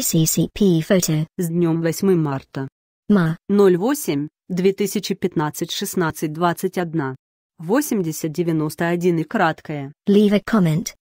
CCCP Photo. С днем 8 марта. Ма. 08, 2015 16 21. 80 91 и краткое. Leave a comment.